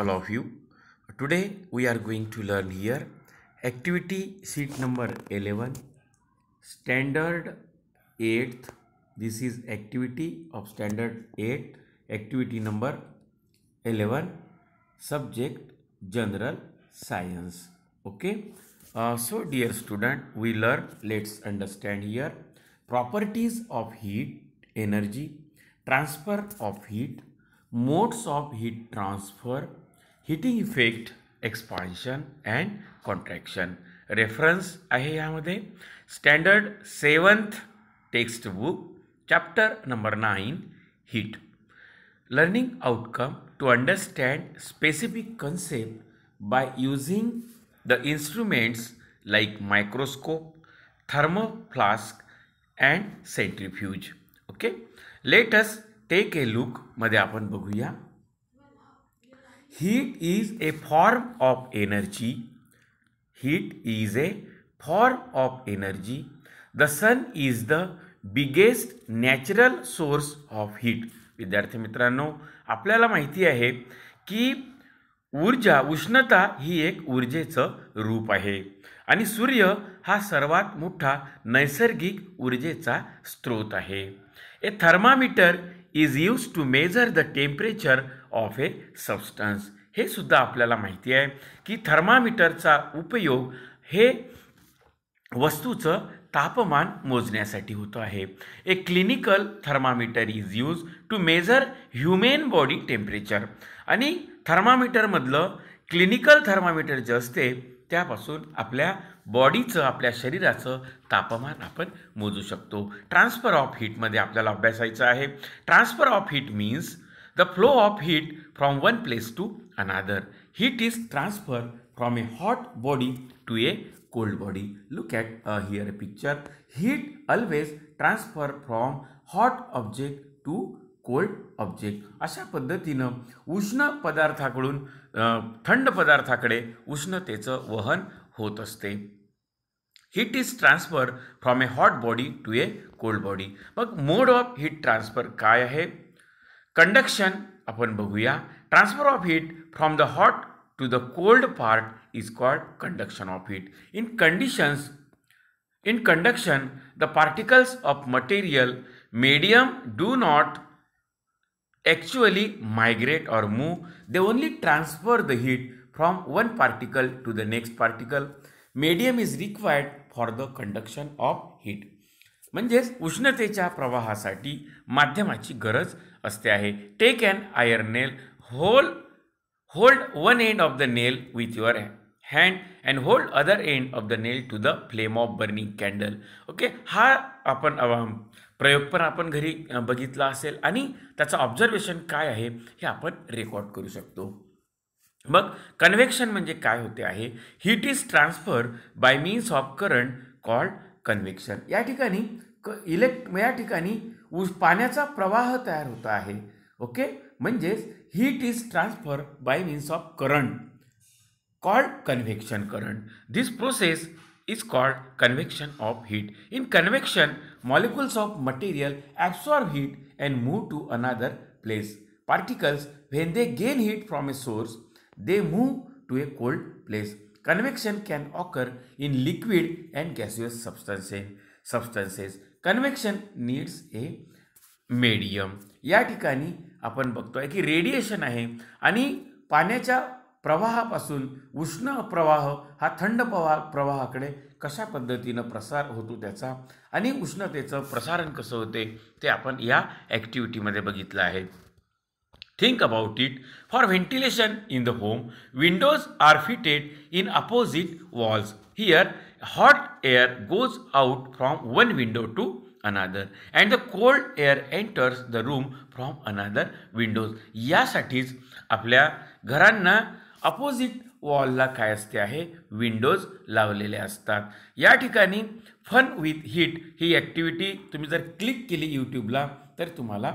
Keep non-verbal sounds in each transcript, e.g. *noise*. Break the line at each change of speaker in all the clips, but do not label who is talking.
all of you today we are going to learn here activity sheet number 11 standard 8th this is activity of standard 8 activity number 11 subject general science okay uh, so dear student we learn let's understand here properties of heat energy transfer of heat modes of heat transfer heating effect expansion and contraction reference है यामध्ये standard seventh text book chapter number nine heat learning outcome to understand specific concept by using the instruments like microscope thermo flask and centrifuge okay let's take a look मधे अपन बढ़ू heat is a form of energy heat is a form of energy the sun is the biggest natural source of heat विद्यार्थी मित्रांनो आपल्याला माहिती आहे की ऊर्जा उष्णता ही एक ऊर्जेचं रूप आहे आणि सूर्य हा सर्वात मोठा नैसर्गिक ऊर्जेचा स्रोत आहे a thermometer is use to measure the temperature of a substance हे सुद्धा आपल्याला माहिती आहे की थर्मामीटरचा उपयोग हे वस्तूचं तापमान मोजण्यासाठी होतो आहे a clinical thermometer is use to measure human body temperature आणि थर्मामीटरमधलं क्लिनिकल थर्मामीटर जे असते त्यापासून आपल्या बॉडीचं आपल्या शरीराचं तापमान आपण मोजू शकतो ट्रान्सफर ऑफ हीटमध्ये आपल्याला अभ्यासायचं आहे transfer of heat means The flow of heat from one place to another. Heat is transferred from a hot body to a cold body. Look at uh, here a picture. Heat always transfer from hot object to cold object अशा पद्धतीनं उष्ण पदार्थाकडून थंड पदार्थाकडे उष्णतेचं वहन होत असते heat is transfer from a hot body to a cold body मग mode of heat transfer काय आहे upon आपण transfer of heat from the hot to the cold part is called conduction of heat. In conditions, in conduction, the particles of material medium do not actually migrate or move. They only transfer the heat from one particle to the next particle. Medium is required for the conduction of heat. म्हणजेच उष्णतेच्या प्रवाहासाठी माध्यमाची गरज असते आहे take and iron nail hold hold one end of the nail with your hand and hold other end of the nail to the flame of burning candle okay हा आपण प्रयोग पण आपण घरी बघितला असेल आणि त्याचं ऑब्झर्वेशन काय आहे हे आपण रेकॉर्ड करू शकतो मग कन्व्हेक्शन म्हणजे काय होते आहे heat is transfer by means of current called convection या ठिकाणी क मे या ठिकाणी उ पाण्याचा प्रवाह तयार होतो आहे ओके म्हणजेच heat is transfer by means of current called convection current this process is called convection of heat in convection molecules of material absorb heat and move to another place particles when they gain heat from a source they move to a cold place convection can occur in liquid and gaseous substance substances convection needs a medium या ठिकाणी आपण बघतो आहे की radiation आहे आणि पाण्याच्या प्रवाहापासून उष्ण प्रवाह हा थंड प्रवाह प्रवाहाकडे कशा पद्धतीनं प्रसार होतो त्याचा आणि उष्णतेचं प्रसारण कसं होते ते आपण या ॲक्टिव्हिटीमध्ये बघितलं आहे think about it for ventilation in the home windows are fitted in opposite walls here hot air goes out from one window to another and the cold air enters the room from another windows यासाठीच आपल्या घरांना opposite वॉलला काय असते आहे Windows लावलेले असतात या ठिकाणी फन विथ हिट ही ॲक्टिव्हिटी तुम्ही जर क्लिक केली यूट्यूबला तर तुम्हाला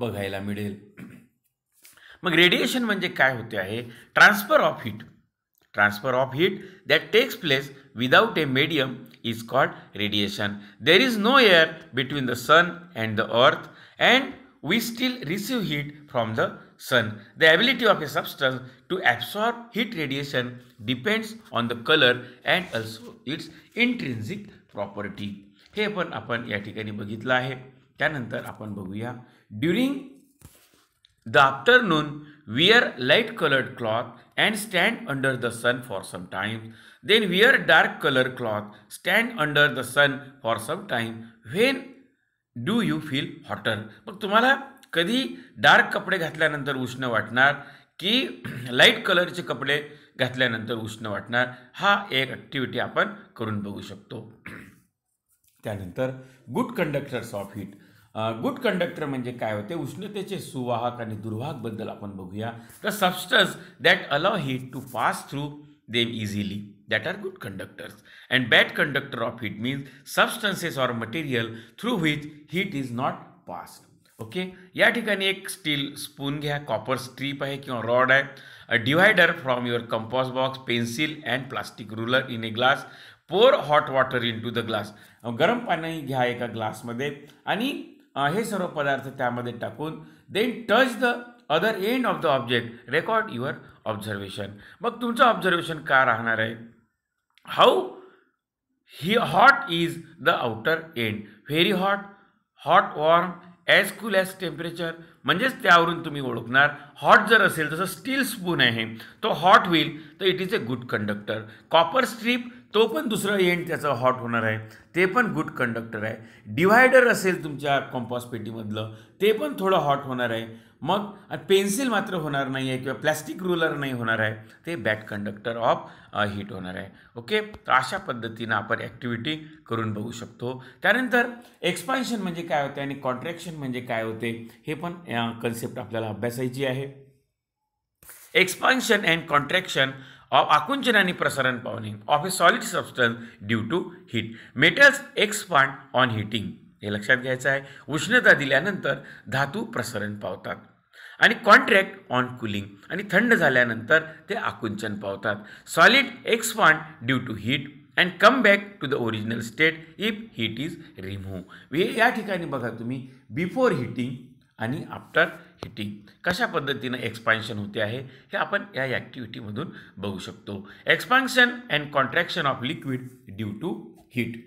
बघायला मिळेल मग रेडिएशन म्हणजे काय होते आहे transfer of heat transfer of heat that takes place without a medium is called radiation. There is no air between the sun and the earth and we still receive heat from the sun. The ability of a substance to absorb heat radiation depends on the color and also its intrinsic property. हे पण आपण या ठिकाणी बघितलं आहे त्यानंतर आपण बघूया during the afternoon Wear light colored cloth and stand under the sun for some time. Then wear dark colored cloth, stand under the sun for some time. When do you feel hotter मग तुम्हाला कधी dark कपडे घातल्यानंतर उष्ण वाटणार की light कलरचे कपडे घातल्यानंतर उष्ण वाटणार हा एक ॲक्टिव्हिटी आपण करून बघू शकतो त्यानंतर good conductors of heat good conductor म्हणजे काय होते उष्णतेचे सुवाहक आणि दुर्वाहकबद्दल आपण बघूया the substance that allow heat to pass through them easily that are good conductors and bad conductor of heat means substances or material through which heat is not passed okay या ठिकाणी एक स्टील स्पून घ्या copper strip आहे किंवा rod आहे divider from your compass box pencil and plastic ruler in a glass pour hot water into the glass गरम पाणी घ्या एका ग्लासमध्ये आणि हे सर्व पदार्थ त्यामध्ये टाकून then touch the other end of the object record your observation मग तुमचं ऑब्झर्वेशन का राहणार आहे हाऊ ही hot is the outer end very hot hot warm as cool as temperature म्हणजेच त्यावरून तुम्ही ओळखणार हॉट जर असेल तसं स्टील स्पून आहे तो हॉट होईल तर it is a good conductor copper strip तो पण दुसरा एंड त्याचं हॉट होणार आहे ते पण गुड कंडक्टर आहे डिव्हायडर असेल तुमच्या कॉम्पॉस पेटीमधलं ते पण थोडं हॉट होणार आहे मग पेन्सिल मात्र होणार नाही आहे किंवा प्लॅस्टिक रुलर नाही होणार आहे ते बॅड कंडक्टर ऑफ हिट होणार आहे ओके तर अशा पद्धतीनं आपण ॲक्टिव्हिटी करून बघू शकतो त्यानंतर एक्सपान्शन म्हणजे काय होते आणि कॉन्ट्रॅक्शन म्हणजे काय होते हे पण कन्सेप्ट आपल्याला अभ्यासायची आहे एक्सपान्शन अँड कॉन्ट्रॅक्शन ऑफ आकुंचन आणि प्रसारण पावणे of a solid substance due to heat metals expand on heating हे लक्षात घ्यायचं आहे उष्णता दिल्यानंतर धातू प्रसरण पावतात आणि कॉन्ट्रॅक्ट ऑन कूलिंग आणि थंड झाल्यानंतर ते आकुंचन पावतात solid expand due to heat and come back to the original state if heat is remove हे या ठिकाणी बघा तुम्ही बिफोर हिटिंग आणि आफ्टर हिटिंग कशा पद्धतीनं एक्सपान्शन होते आहे हे आपण या ॲक्टिव्हिटीमधून बघू शकतो expansion and contraction of liquid due to heat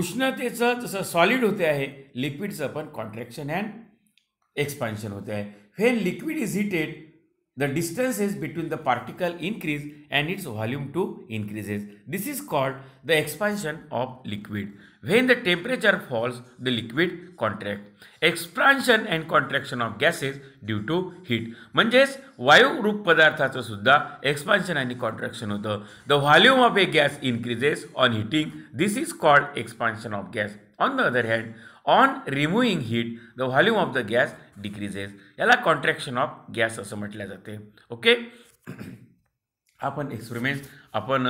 उष्णतेचं जसं सॉलिड होते आहे लिक्विडचं पण कॉन्ट्रॅक्शन अँड एक्सपान्शन होते आहे when liquid is heated the distances between the particle increase and its volume too increases. This is called the expansion of liquid. When the temperature falls, the liquid contracts. Expansion and contraction of gases due to heat. Manjas, vayu rup padarthata sudda, expansion and contraction of the, the volume of a gas increases on heating. This is called expansion of gas. On the other hand, on removing heat the volume of the gas decreases याला contraction of gas असं म्हटलं जाते okay *clears throat* आपण experiment आपण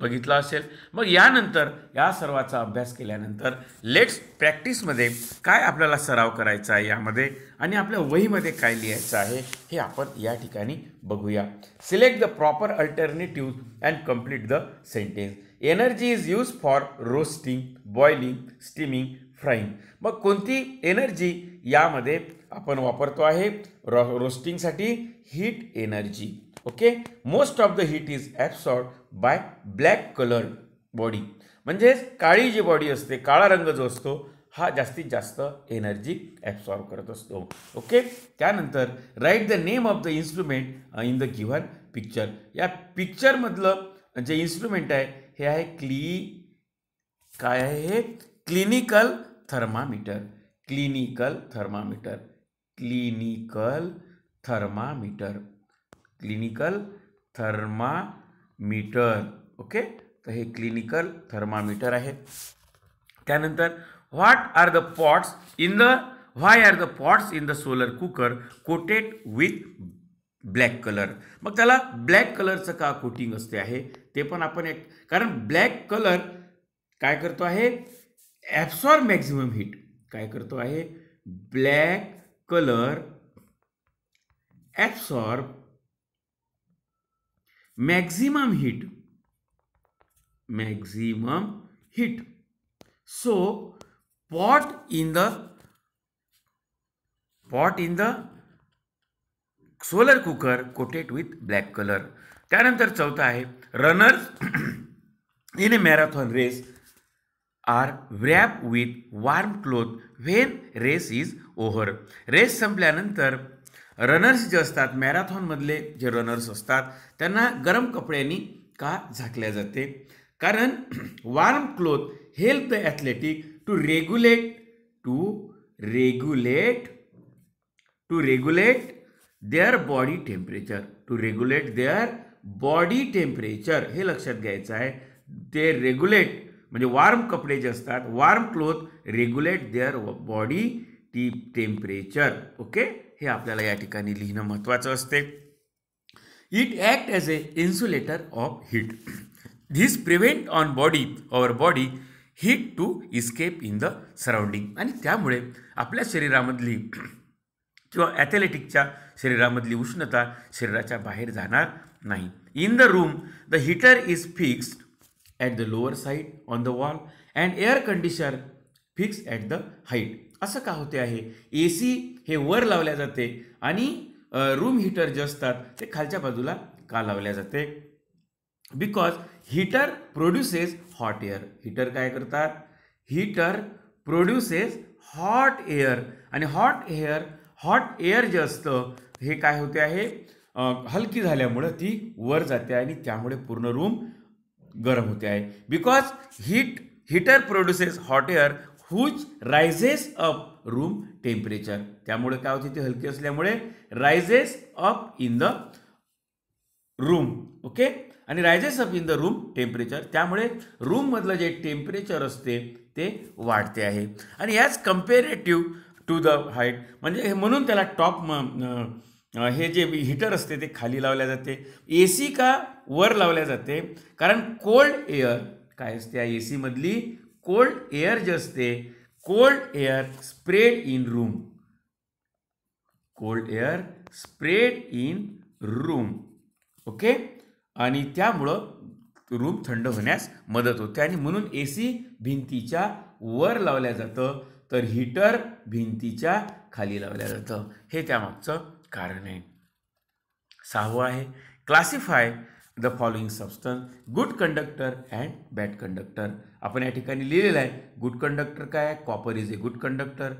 बघितला असेल मग यानंतर या सर्वाचा अभ्यास केल्यानंतर लेट्स प्रॅक्टिसमध्ये काय आपल्याला सराव करायचा आहे यामध्ये आणि आपल्या वहीमध्ये काय लिहायचं आहे हे आपण या ठिकाणी बघूया select the proper alternative and complete the sentence energy is use for roasting boiling steaming frying मग कोणती एनर्जी यामध्ये आपण वापरतो आहे रो रोस्टिंगसाठी heat energy okay most of the heat is absorbed by black colour body म्हणजेच काळी जी बॉडी असते काळा रंग जो असतो हा जास्तीत जास्त एनर्जी ॲब्सॉर्ब करत असतो ओके त्यानंतर write the name of the instrument in the given picture या पिक्चरमधलं जे इन्स्ट्रुमेंट आहे हे आहे क्ली काय आहे हे clinical thermometer clinical thermometer clinical thermometer clinical thermometer okay तर हे क्लिनिकल थर्मामीटर आहे त्यानंतर what are the pots in the why are the pots in the solar cooker coated with black colour मग त्याला ब्लॅक कलरचं का कोटिंग असते आहे ते पण आपण एक कारण ब्लॅक कलर काय करतो आहे ॲब्सॉर्ब मॅक्झिमम हिट काय करतो आहे black colour absorb maximum heat maximum heat so pot in the pot in the solar cooker coated with black colour त्यानंतर चौथा आहे runners *clears throat* in a marathon race are wrap with warm cloth when race is over race संपल्यानंतर runners जे असतात मॅरेथॉनमधले जे runners असतात त्यांना गरम कपड्यांनी का झाकल्या जाते कारण warm cloth help the athletic to regulate to regulate to regulate their body temperature to regulate their body temperature हे लक्षात घ्यायचं आहे दे रेग्युलेट म्हणजे वार्म कपडे जे असतात warm cloth regulate their body टी टेम्परेचर ओके हे आपल्याला या ठिकाणी लिहिणं महत्त्वाचं असते it act as a insulator of heat this prevent on body our body heat to escape in the surrounding आणि त्यामुळे आपल्या शरीरामधली किंवा ॲथलेटिकच्या शरीरामधली उष्णता शरीराच्या बाहेर जाणार नाही in the room the heater is fixed at the lower side on the wall and air conditioner fix at the height असं का होते आहे ए सी हे वर लावल्या जाते आणि रूम हीटर जे असतात ते खालच्या बाजूला का लावल्या जाते because heater produces hot air heater काय करतात हीटर प्रोड्युसेस हॉट एअर आणि हॉट एअर हॉट एअर जे असतं हे काय होते आहे हलकी झाल्यामुळं ती वर जाते आणि त्यामुळे पूर्ण रूम गरम होते आहे because heat heater produces hot air whose rises up room temperature त्यामुळे काय होते ते हलके असल्यामुळे rises up in the room okay आणि rises up in the room temperature त्यामुळे रूममधलं जे टेम्परेचर असते ते वाढते आहे आणि याच कम्पेरेटिव्ह टू द हाईट म्हणजे म्हणून त्याला टॉप हे जे हीटर असते ते खाली लावल्या जाते ए सी का वर लावल्या जाते कारण कोल्ड एअर काय असते या ए सीमधली कोल्ड एअर जे असते cold air spread in room cold air spread in room okay आणि त्यामुळं रूम थंड होण्यास मदत होते आणि म्हणून ए सी भिंतीच्या वर लावल्या जातं तर हीटर भिंतीच्या खाली लावल्या जातं हे त्यामागचं कारण आहे सहावं आहे classify the following substance good conductor and bad conductor आपण या ठिकाणी लिहिलेलं आहे गुड कंडक्टर काय आहे copper is a good conductor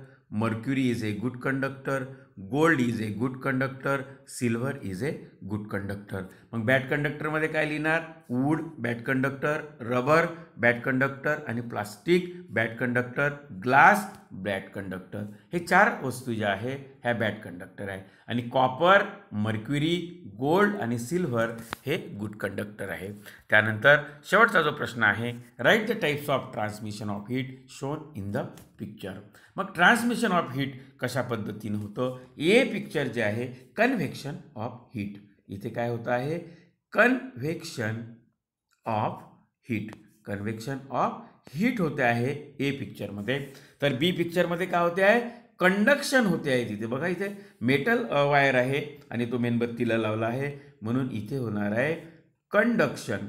mercury is a good conductor gold is a good conductor silver is a good conductor मग bad कंडक्टरमध्ये काय लिहिणार wood bad conductor rubber bad conductor आणि plastic bad conductor glass bad conductor हे चार वस्तू ज्या आहे ह्या बॅड कंडक्टर आहे आणि कॉपर मर्क्युरी गोल्ड आणि सिल्व्हर हे गुड कंडक्टर आहे त्यानंतर शेवटचा जो प्रश्न आहे write the types of transmission of heat shown in the picture मग ट्रान्समिशन ऑफ हीट कशा पद्धतीनं होतं ए पिक्चर जे आहे कन्व्हेक्शन ऑफ हीट इथे काय होतं आहे convection of heat convection of heat होते आहे ए पिक्चरमध्ये तर बी पिक्चरमध्ये काय होते आहे कंडक्शन होते आहे तिथे बघा इथे मेटल वायर आहे आणि तो मेणबत्तीला लावला आहे म्हणून इथे होणार आहे कंडक्शन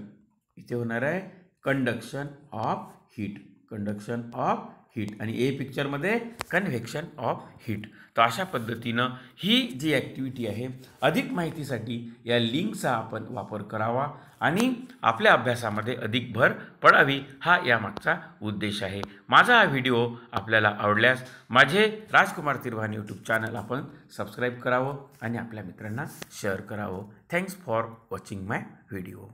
इथे होणार आहे conduction of heat conduction of heat आणि ए पिक्चरमध्ये कन्व्हेक्शन ऑफ हीट तर अशा पद्धतीनं ही जी ॲक्टिव्हिटी आहे अधिक माहितीसाठी या लिंकचा आपण वापर करावा आणि आपल्या अभ्यासामध्ये अधिक भर पडावी हा यामागचा उद्देश आहे माझा हा व्हिडिओ आपल्याला आवडल्यास माझे राजकुमार तिरवानी यूट्यूब चॅनल आपण सबस्क्राईब करावं आणि आपल्या मित्रांना शेअर करावं thanks for watching my video